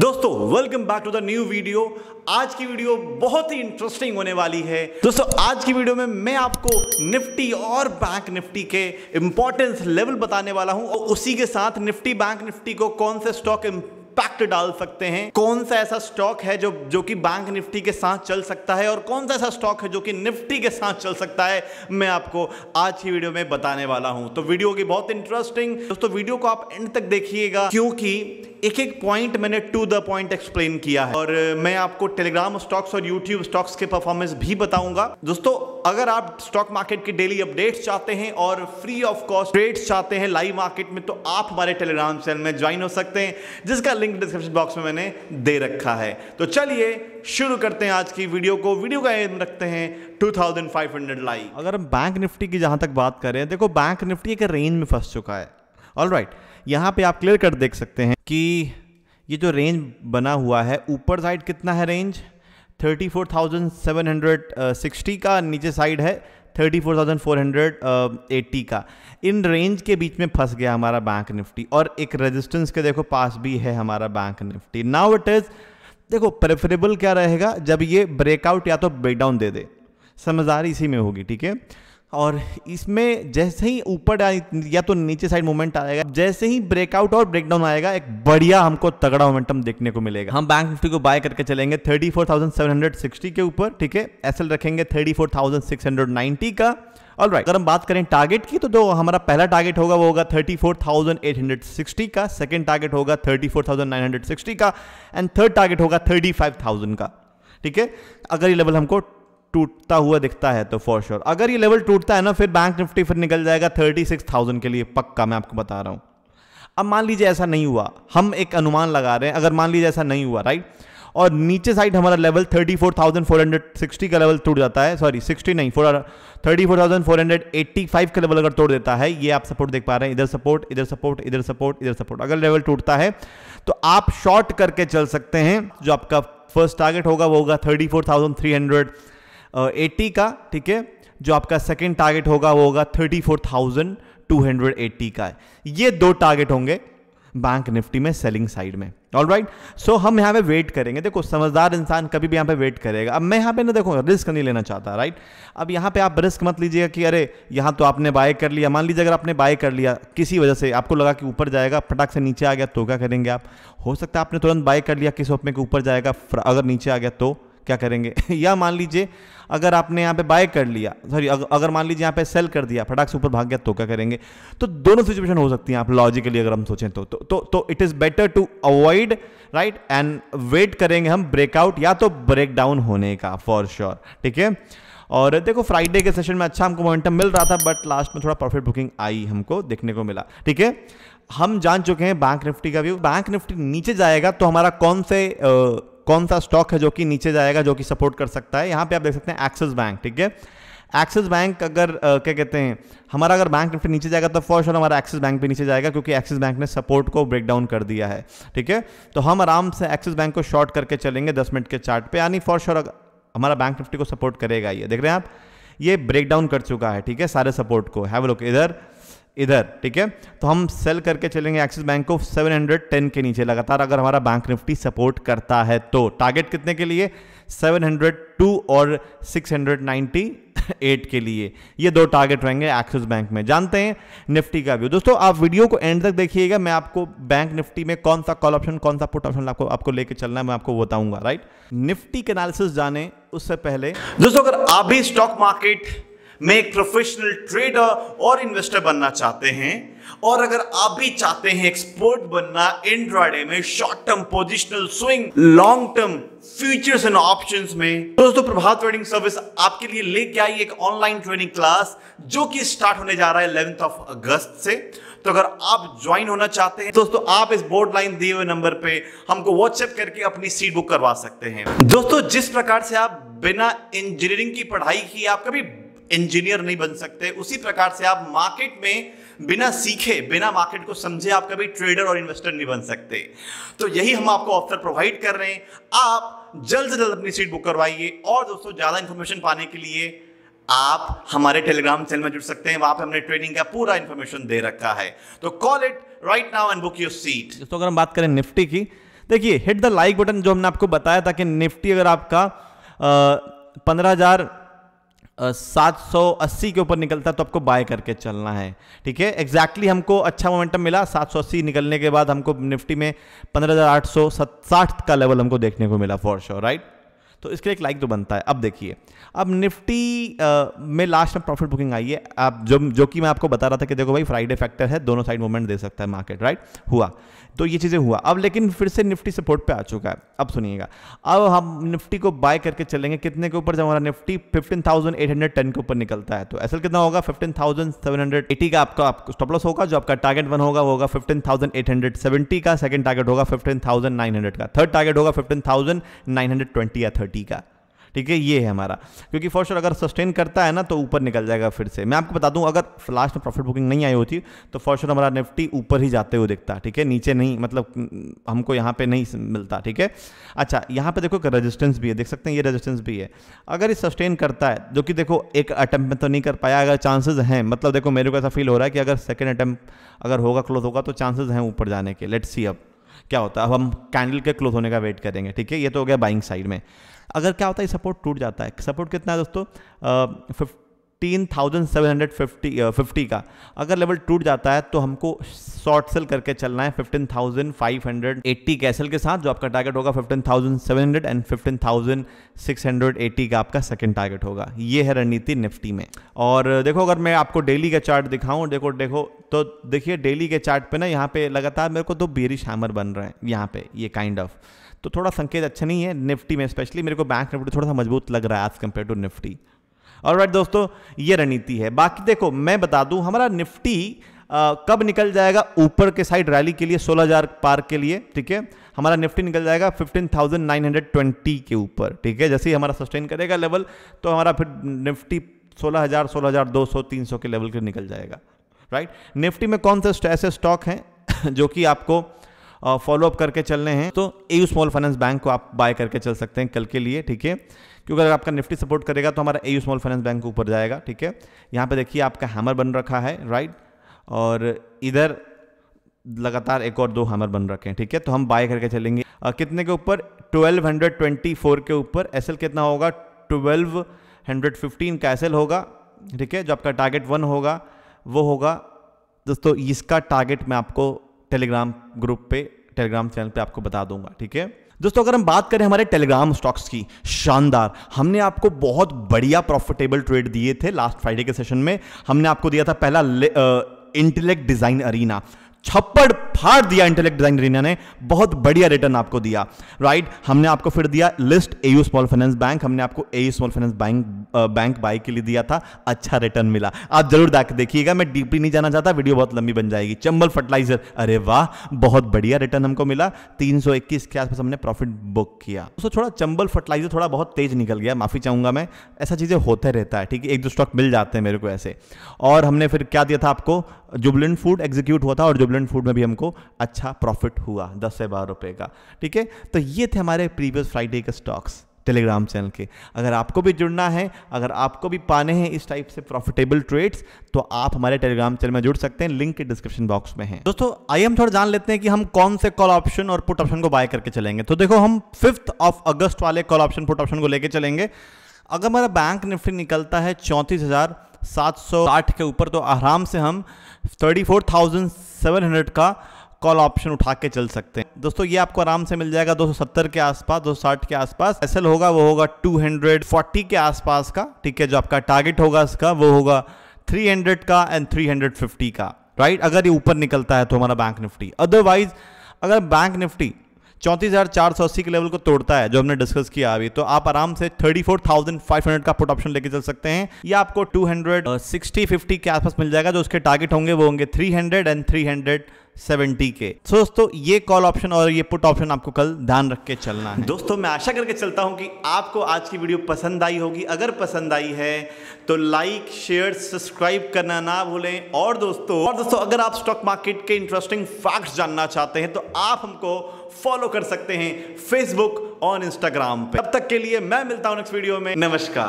दोस्तों welcome back to the new video आज की वीडियो बहुत ही इंटरेस्टिंग होने वाली है दोस्तों आज की वीडियो में मैं आपको निफ्टी और बैंक निफ्टी के इंपॉर्टेंस लेवल बताने वाला हूं और उसी के साथ निफ्टी बैंक निफ्टी को कौन से स्टॉक पैक्ट डाल सकते हैं कौन सा ऐसा स्टॉक है जो जो कि बैंक निफ्टी के साथ चल सकता है और कौन सा ऐसा स्टॉक है जो कि निफ्टी के साथ चल सकता है मैं आपको आज की वीडियो में बताने वाला हूं तो वीडियो की बहुत इंटरेस्टिंग दोस्तों वीडियो को आप एंड तक देखिएगा क्योंकि एक एक पॉइंट मैंने टू द पॉइंट एक्सप्लेन किया है और मैं आपको टेलीग्राम स्टॉक्स और यूट्यूब स्टॉक्स के परफॉर्मेंस भी बताऊंगा दोस्तों अगर आप स्टॉक मार्केट के डेली अपडेट्स चाहते हैं और फ्री ऑफ कॉस्ट ट्रेड्स चाहते हैं लाइव मार्केट में तो आप हमारे टेलीग्राम चैनल में ज्वाइन हो सकते हैं जिसका लिंक डिस्क्रिप्शन बॉक्स में मैंने दे रखा है तो चलिए शुरू करते हैं आज की वीडियो को वीडियो का एम रखते हैं 2500 लाइक अगर हम बैंक निफ्टी की जहां तक बात करें देखो बैंक निफ्टी एक रेंज में फंस चुका है ऑल राइट यहाँ पर आप क्लियर कर देख सकते हैं कि ये जो रेंज बना हुआ है ऊपर साइड कितना है रेंज 34,760 का नीचे साइड है 34,480 का इन रेंज के बीच में फंस गया हमारा बैंक निफ्टी और एक रेजिस्टेंस के देखो पास भी है हमारा bank Nifty now it is देखो प्रेफरेबल क्या रहेगा जब ये ब्रेकआउट या तो ब्रेकडाउन दे दे समझदारी इसी में होगी ठीक है और इसमें जैसे ही ऊपर या तो नीचे साइड मोमेंट आएगा जैसे ही ब्रेकआउट और ब्रेकडाउन आएगा एक बढ़िया हमको तगड़ा मोमेंटम देखने को मिलेगा हम बैंक निफ्टी को बाय करके चलेंगे 34,760 के ऊपर ठीक है एस रखेंगे 34,690 का ऑल राइट अगर हम बात करें टारगेट की तो जो हमारा पहला टारगेट होगा वो होगा सिक्सटी का सेकंड टारगेट होगा सिक्सटी का एंड थर्ड टारगेट होगा थाउजेंड का ठीक है अगर ये लेवल हमको टूटता हुआ दिखता है तो फॉर श्योर अगर ये लेवल टूटता है ना फिर बैंक निफ्टी फिर निकल जाएगा थर्टी सिक्स थाउजेंड के लिए पक्का मैं आपको बता रहा हूं अब मान लीजिए ऐसा नहीं हुआ हम एक अनुमान लगा रहे हैं अगर मान लीजिए ऐसा नहीं हुआ राइट और नीचे साइड हमारा लेवल 34,460 का लेवल टूट जाता है सॉरी सिक्सटी नहीं फोर थर्टी का लेवल अगर तोड़ देता है ये आप सपोर्ट देख पा रहे हैं इधर सपोर्ट इधर सपोर्ट इधर सपोर्ट इधर सपोर्ट अगर लेवल टूटता है तो आप शॉर्ट करके चल सकते हैं जो आपका फर्स्ट टारगेट होगा वो होगा thirty four thousand three hundred eighty का ठीक है जो आपका सेकेंड टारगेट होगा वो होगा thirty four thousand two hundred eighty का है ये दो टारगेट होंगे बैंक निफ्टी में सेलिंग साइड में ऑल राइट सो हम यहाँ पे वेट करेंगे देखो समझदार इंसान कभी भी यहाँ पे वेट करेगा अब मैं यहाँ पे ना देखो रिस्क नहीं लेना चाहता राइट अब यहाँ पे आप रिस्क मत लीजिएगा कि अरे यहाँ तो आपने बाय कर लिया मान लीजिए अगर आपने बाय कर लिया किसी वजह से आपको लगा कि ऊपर जाएगा फटाक से नीचे आ गया तो क्या करेंगे आप हो सकता है आपने तुरंत बाय कर लिया किस में के ऊपर जाएगा अगर नीचे आ गया तो क्या करेंगे या मान लीजिए अगर आपने यहाँ पे बाय कर लिया सॉरी अग, अगर मान लीजिए यहाँ पे सेल कर दिया फटाक से ऊपर भाग गया तो क्या करेंगे तो दोनों सिचुएशन हो सकती हैं आप लॉजिकली अगर हम सोचें तो तो तो it is better to avoid right and wait करेंगे हम ब्रेकआउट या तो ब्रेक डाउन होने का फॉर श्योर ठीक है और देखो फ्राइडे के सेशन में अच्छा हमको मोमेंटम मिल रहा था बट लास्ट में थोड़ा प्रॉफिट बुकिंग आई हमको देखने को मिला ठीक है हम जान चुके हैं बैंक निफ्टी का व्यू बैंक निफ्टी नीचे जाएगा तो हमारा कौन से कौन सा स्टॉक है जो कि नीचे जाएगा जो कि सपोर्ट कर सकता है यहाँ पे आप देख सकते हैं एक्सिस बैंक ठीक है एक्सिस बैंक अगर आ, क्या कहते हैं हमारा अगर बैंक निफ्टी नीचे जाएगा तो फर्स्ट और हमारा एक्सिस बैंक भी नीचे जाएगा क्योंकि एक्सिस बैंक ने सपोर्ट को ब्रेक डाउन कर दिया है ठीक है तो हम आराम से एक्सिस बैंक को शॉर्ट करके चलेंगे दस मिनट के चार्ट पे यानी फॉर श्योर हमारा बैंक निफ्टी को सपोर्ट करेगा ये देख रहे हैं आप ये ब्रेक डाउन कर चुका है ठीक है सारे सपोर्ट को हैव लुक इधर इधर ठीक है तो हम सेल करके चलेंगे एक्सिस बैंक को 710 के नीचे लगातार अगर हमारा बैंक निफ्टी सपोर्ट करता है तो टारगेट कितने के लिए 702 और 698 के लिए ये दो टारगेट रहेंगे एक्सिस बैंक में जानते हैं निफ्टी का व्यू दोस्तों आप वीडियो को एंड तक देखिएगा मैं आपको बैंक निफ्टी में कौन सा कॉल ऑप्शन कौन सा पुट ऑप्शन आपको आपको लेके चलना है मैं आपको बताऊंगा राइट निफ्टी के एनालिसिस जाने उससे पहले दोस्तों अगर आप भी स्टॉक मार्केट मैं एक प्रोफेशनल ट्रेडर और इन्वेस्टर बनना चाहते हैं और अगर आप भी चाहते हैं एक्सपर्ट बनना इंट्राडे में short term positional swing long term futures and options में तो दोस्तों प्रभात ट्रेडिंग सर्विस आपके लिए लेके आई एक ऑनलाइन ट्रेनिंग क्लास जो कि स्टार्ट होने जा रहा है इलेवेंथ ऑफ अगस्त से तो अगर आप ज्वाइन होना चाहते हैं दोस्तों आप इस बोर्ड लाइन दिए हुए नंबर पे हमको व्हाट्सएप करके अपनी सीट बुक करवा सकते हैं दोस्तों जिस प्रकार से आप बिना इंजीनियरिंग की पढ़ाई की आप कभी इंजीनियर नहीं बन सकते उसी प्रकार से आप मार्केट में बिना सीखे बिना मार्केट को समझे आप कभी ट्रेडर और इन्वेस्टर नहीं बन सकते तो यही हम आपको ऑफर प्रोवाइड कर रहे हैं आप जल्द से जल्द अपनी सीट बुक करवाइए और दोस्तों ज़्यादा इंफॉर्मेशन पाने के लिए आप हमारे टेलीग्राम चैनल में जुड़ सकते हैं वहां पे हमने ट्रेनिंग का पूरा इन्फॉर्मेशन दे रखा है तो call it right now and book your seat दोस्तों अगर हम बात करें निफ्टी की देखिए हिट द लाइक बटन जो हमने आपको बताया था कि निफ्टी अगर आपका पंद्रह हजार सात सौ अस्सी के ऊपर निकलता है तो आपको बाय करके चलना है ठीक है एग्जैक्टली हमको अच्छा मोमेंटम मिला सात सौ अस्सी निकलने के बाद हमको निफ्टी में पंद्रह हज़ार आठ सौ का लेवल हमको देखने को मिला फॉर श्योर राइट तो इसके लिए एक लाइक तो बनता है अब देखिए अब निफ्टी आ, में लास्ट में प्रॉफिट बुकिंग आई है आप जो जो कि मैं आपको बता रहा था कि देखो भाई फ्राइडे फैक्टर है दोनों साइड मूवमेंट दे सकता है मार्केट राइट हुआ तो ये चीज़ें हुआ अब लेकिन फिर से निफ्टी सपोर्ट पे आ चुका है अब सुनिएगा अब हम निफ्टी को बाय करके चलेंगे कितने के ऊपर जब हमारा निफ्टी टेन के ऊपर निकलता है तो एसल कितना होगा एटी का आपका आपको स्टॉप लॉस होगा जो आपका टारगेट वन होगा होगा सेवेंटी का सेकंड टारगेट होगा हंड्रेड का थर्ड टारगेट होगा ट्वेंटी या थर्टी का ठीक है ये है हमारा क्योंकि फॉर श्योर अगर सस्टेन करता है ना तो ऊपर निकल जाएगा फिर से मैं आपको बता दूं अगर लास्ट में प्रॉफिट बुकिंग नहीं आई होती तो फॉर श्योर हमारा निफ्टी ऊपर ही जाते हुए दिखता ठीक है नीचे नहीं मतलब हम्म, हमको यहाँ पे नहीं मिलता ठीक है अच्छा यहाँ पे देखो एक रेजिस्टेंस भी है देख सकते हैं ये रेजिस्टेंस भी है अगर ये सस्टेन करता है जो कि देखो एक अटैम्प्ट में तो नहीं कर पाया अगर चांसेज हैं मतलब देखो मेरे को ऐसा फील हो रहा है कि अगर सेकेंड अटैम्प्ट अगर होगा क्लोज होगा तो चांसेज हैं ऊपर जाने के लेट्स सी अब क्या होता है अब हम कैंडल के क्लोज होने का वेट करेंगे ठीक है ये तो हो गया बाइंग साइड में अगर क्या होता है सपोर्ट टूट जाता है सपोर्ट कितना है दोस्तों fifteen thousand seven hundred fifty fifty का अगर लेवल टूट जाता है तो हमको शॉर्ट सेल करके चलना है fifteen thousand five hundred eighty कैसल के साथ जो आपका टारगेट होगा fifteen thousand seven hundred and fifteen thousand six hundred eighty का आपका सेकेंड टारगेट होगा ये है रणनीति निफ्टी में और देखो अगर मैं आपको डेली का चार्ट दिखाऊं देखो देखो तो देखिए डेली के चार्ट पे ना यहाँ पे लगातार मेरे को दो बेरिश हैमर बन रहे हैं यहाँ पे ये काइंड ऑफ तो थोड़ा संकेत अच्छा नहीं है निफ्टी में स्पेशली मेरे को बैंक निफ्टी थोड़ा सा मजबूत लग रहा है एज कम्पेयर टू निफ्टी और राइट दोस्तों ये रणनीति है बाकी देखो मैं बता दूं हमारा निफ्टी आ, कब निकल जाएगा ऊपर के साइड रैली के लिए 16000 पार के लिए ठीक है हमारा निफ्टी निकल जाएगा 15,920 के ऊपर ठीक है जैसे ही हमारा सस्टेन करेगा लेवल तो हमारा फिर निफ्टी 16000 16200 300 के लेवल के निकल जाएगा राइट निफ्टी में कौन से ऐसे स्टॉक हैं जो कि आपको फॉलोअप करके चलने हैं तो ए स्मॉल फाइनेंस बैंक को आप बाय करके चल सकते हैं कल के लिए ठीक है क्योंकि अगर आपका निफ्टी सपोर्ट करेगा तो हमारा ए स्मॉल फाइनेंस बैंक ऊपर जाएगा ठीक है यहाँ पे देखिए आपका हैमर बन रखा है राइट और इधर लगातार एक और दो हैमर बन रखे हैं ठीक है तो हम बाय करके चलेंगे आ, कितने के ऊपर 1224 के ऊपर एस कितना होगा 1215 का एस होगा ठीक है जो आपका टारगेट वन होगा वो होगा दोस्तों इसका टारगेट मैं आपको टेलीग्राम ग्रुप पे टेलीग्राम चैनल पे आपको बता दूंगा ठीक है दोस्तों अगर हम बात करें हमारे टेलीग्राम स्टॉक्स की शानदार हमने आपको बहुत बढ़िया प्रॉफिटेबल ट्रेड दिए थे लास्ट फ्राइडे के सेशन में हमने आपको दिया था पहला इंटेलेक्ट डिजाइन अरीना छप्पड़ फाड़ दिया इंटेलेक्ट डिजाइन एरिना ने बहुत बढ़िया रिटर्न आपको दिया राइट हमने आपको फिर दिया list AU small finance bank हमने आपको A small finance bank bank buy के लिए दिया था अच्छा रिटर्न मिला आप जरूर देखिएगा मैं डीपली नहीं जाना चाहता वीडियो बहुत लंबी बन जाएगी चंबल फर्टिलाइजर अरे वाह बहुत बढ़िया रिटर्न हमको मिला तीन के आसपास हमने प्रॉफिट बुक किया दोस्तों थोड़ा चंबल फर्टिलाइजर थोड़ा बहुत तेज निकल गया माफी चाहूंगा मैं ऐसा चीजें होते रहता है ठीक है एक दो स्टॉक मिल जाते हैं मेरे को ऐसे और हमने फिर क्या दिया था आपको जुबलिन फूड एग्जीक्यूट हुआ था और जुबलिन स्टूडेंट फूड में भी हमको अच्छा प्रॉफिट हुआ दस से बारह रुपये का ठीक है तो ये थे हमारे प्रीवियस फ्राइडे के स्टॉक्स टेलीग्राम चैनल के अगर आपको भी जुड़ना है अगर आपको भी पाने हैं इस टाइप से प्रॉफिटेबल ट्रेड्स तो आप हमारे टेलीग्राम चैनल में जुड़ सकते हैं लिंक के डिस्क्रिप्शन बॉक्स में है दोस्तों आइए हम थोड़ा जान लेते हैं कि हम कौन से कॉल ऑप्शन और पुट ऑप्शन को बाय करके चलेंगे तो देखो हम फिफ्थ ऑफ अगस्त वाले कॉल ऑप्शन पुट ऑप्शन को लेकर चलेंगे अगर हमारा बैंक निफ्टी निकलता है चौंतीस सात सौ आठ के ऊपर तो आराम से हम थर्टी फोर थाउजेंड 700 का कॉल ऑप्शन उठा के चल सकते हैं दोस्तों ये आपको आराम से मिल जाएगा 270 के आसपास 260 के आसपास एस होगा वो होगा 240 के आसपास का ठीक है जो आपका टारगेट होगा इसका वो होगा 300 का एंड 350 का राइट अगर ये ऊपर निकलता है तो हमारा बैंक निफ्टी अदरवाइज अगर बैंक निफ्टी चौंतीस हज़ार चार सौ अस्सी के लेवल को तोड़ता है जो हमने डिस्कस किया अभी तो आप आराम से thirty four thousand five hundred का पुट ऑप्शन लेके चल सकते हैं या आपको टू हंड्रेड सिक्सटी फिफ्टी के आसपास मिल जाएगा जो उसके टारगेट होंगे वो होंगे three hundred and three hundred seventy के दोस्तों ये कॉल ऑप्शन और ये पुट ऑप्शन आपको कल ध्यान रख के चलना है दोस्तों मैं आशा करके चलता हूँ कि आपको आज की वीडियो पसंद आई होगी अगर पसंद आई है तो लाइक शेयर सब्सक्राइब करना ना भूलें और दोस्तों और दोस्तों अगर आप स्टॉक मार्केट के इंटरेस्टिंग फैक्ट्स जानना चाहते हैं तो आप हमको फॉलो कर सकते हैं फेसबुक और इंस्टाग्राम पर तब तक के लिए मैं मिलता हूँ नेक्स्ट वीडियो में नमस्कार